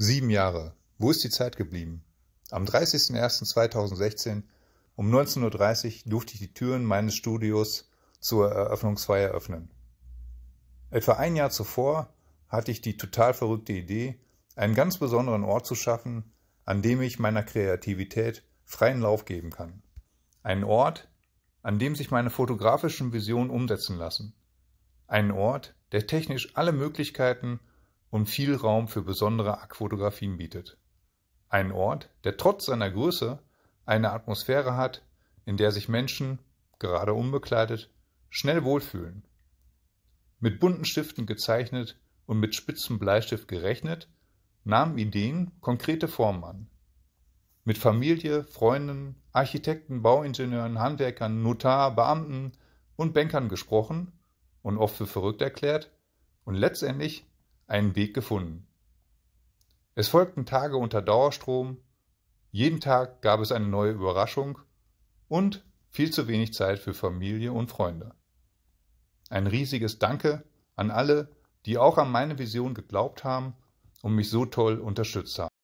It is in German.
Sieben Jahre. Wo ist die Zeit geblieben? Am 30.01.2016 um 19.30 Uhr durfte ich die Türen meines Studios zur Eröffnungsfeier öffnen. Etwa ein Jahr zuvor hatte ich die total verrückte Idee, einen ganz besonderen Ort zu schaffen, an dem ich meiner Kreativität freien Lauf geben kann. Einen Ort, an dem sich meine fotografischen Visionen umsetzen lassen. Einen Ort, der technisch alle Möglichkeiten und viel Raum für besondere Aquadografien bietet. Ein Ort, der trotz seiner Größe eine Atmosphäre hat, in der sich Menschen, gerade unbekleidet, schnell wohlfühlen. Mit bunten Stiften gezeichnet und mit spitzem Bleistift gerechnet, nahmen Ideen konkrete Formen an. Mit Familie, Freunden, Architekten, Bauingenieuren, Handwerkern, Notar, Beamten und Bankern gesprochen und oft für verrückt erklärt und letztendlich einen Weg gefunden. Es folgten Tage unter Dauerstrom, jeden Tag gab es eine neue Überraschung und viel zu wenig Zeit für Familie und Freunde. Ein riesiges Danke an alle, die auch an meine Vision geglaubt haben und mich so toll unterstützt haben.